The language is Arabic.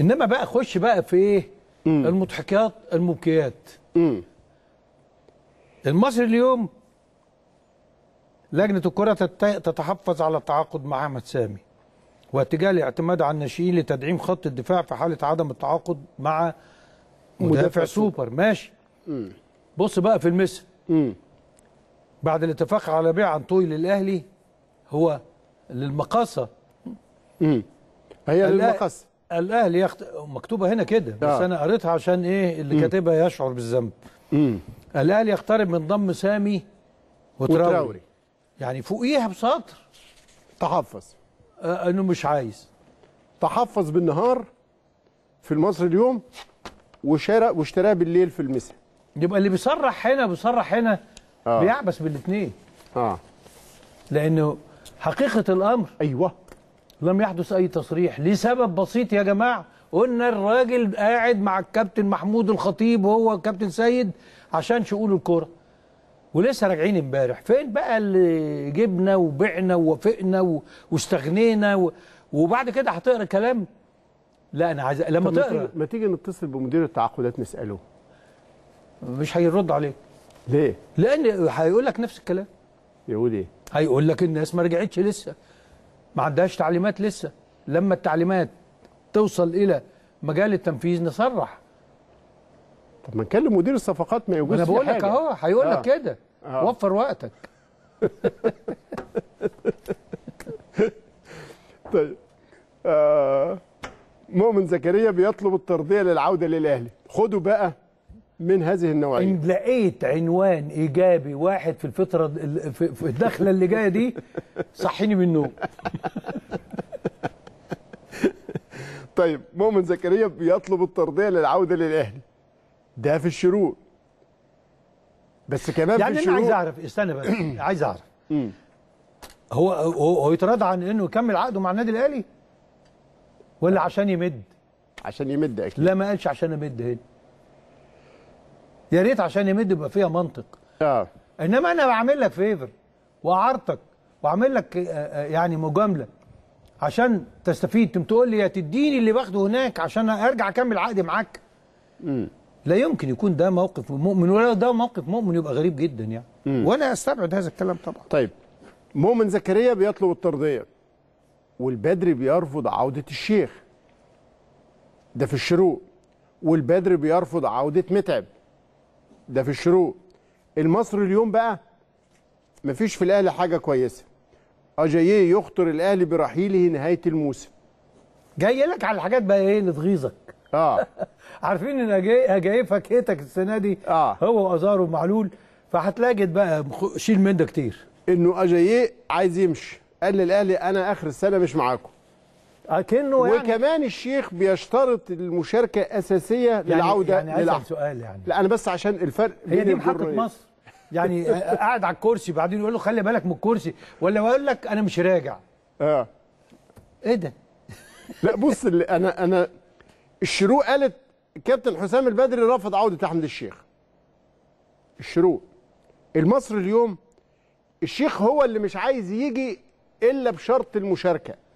انما بقى خش بقى في ايه المضحكات المبكيات المصري اليوم لجنه الكره تتحفظ على التعاقد مع احمد سامي واتجاه الاعتماد على الناشئين لتدعيم خط الدفاع في حاله عدم التعاقد مع مدافع, سوبر. سوبر ماشي مم. بص بقى في المثل بعد الاتفاق على بيع طوي للاهلي هو للمقاصه امم هي للمقاصه الاهلي يخت... مكتوبه هنا كده بس آه. انا قريتها عشان ايه اللي كاتبها يشعر بالذنب الاهلي يقترب من ضم سامي وتراوري, وتراوري. يعني فوقيها بسطر تحفظ آه انه مش عايز تحفظ بالنهار في المصري اليوم وشرى واشتراه بالليل في المساء يبقى اللي بيصرح هنا بيصرح هنا آه. بيعبس بالاثنين اه لانه حقيقه الامر ايوه لم يحدث أي تصريح لسبب بسيط يا جماعة قلنا الراجل قاعد مع الكابتن محمود الخطيب وهو الكابتن سيد عشان شؤون الكرة ولسه راجعين امبارح فين بقى اللي جبنا وبعنا ووافقنا واستغنينا و... وبعد كده هتقرا كلام لا انا عايز لما تقرا ما تيجي نتصل بمدير التعاقدات نساله مش هيرد عليك ليه؟ لان هيقول لك نفس الكلام يقول ايه؟ هيقول لك الناس ما رجعتش لسه ما عندهاش تعليمات لسه لما التعليمات توصل الى مجال التنفيذ نصرح طب ما نكلم مدير الصفقات ما يوجدش انا بقول لك اهو هيقول لك آه. كده آه. وفر وقتك طيب آه مؤمن زكريا بيطلب الترضيه للعوده للاهلي خدوا بقى من هذه النوعيه ان لقيت عنوان ايجابي واحد في الفتره في الدخله اللي جايه دي صحيني من النوم طيب مؤمن زكريا بيطلب الترضيه للعوده للاهلي ده في الشروط بس كمان يعني في الشروط يعني انا عايز اعرف استنى بقى عايز اعرف هو هو يتراضى عن انه يكمل عقده مع النادي الاهلي ولا عشان يمد عشان يمد اكيد لا ما قالش عشان امد هنا يا ريت عشان يمد يبقى فيها منطق اه انما انا بعمل لك فيفر وعارتك واعمل لك آه، آه، يعني مجامله عشان تستفيد تم تقول لي يا تديني اللي باخده هناك عشان ارجع اكمل عقدي معاك امم لا يمكن يكون ده موقف مؤمن ولا ده موقف مؤمن يبقى غريب جدا يعني مم. وانا استبعد هذا الكلام طبعا طيب مؤمن زكريا بيطلب الترضيه والبدري بيرفض عوده الشيخ ده في الشروق والبدري بيرفض عوده متعب ده في الشروق المصري اليوم بقى مفيش في الاهلي حاجه كويسه اجاييه يخطر الاهلي برحيله نهايه الموسم جاي لك على الحاجات بقى ايه اللي تغيظك اه عارفين ان اجاييه فاكهتك السنه دي آه. هو وازارو معلول فهتلاقي بقى شيل من ده كتير انه اجاييه عايز يمشي قال للاهلي انا اخر السنه مش معاكم اكنه يعني وكمان الشيخ بيشترط المشاركه اساسيه يعني للعوده يعني للعب. سؤال يعني لا انا بس عشان الفرق هي دي محطه مصر يعني قاعد على الكرسي بعدين يقول له خلي بالك من الكرسي ولا يقول لك انا مش راجع اه ايه ده لا بص انا انا الشروق قالت كابتن حسام البدري رفض عوده احمد الشيخ الشروق المصري اليوم الشيخ هو اللي مش عايز يجي الا بشرط المشاركه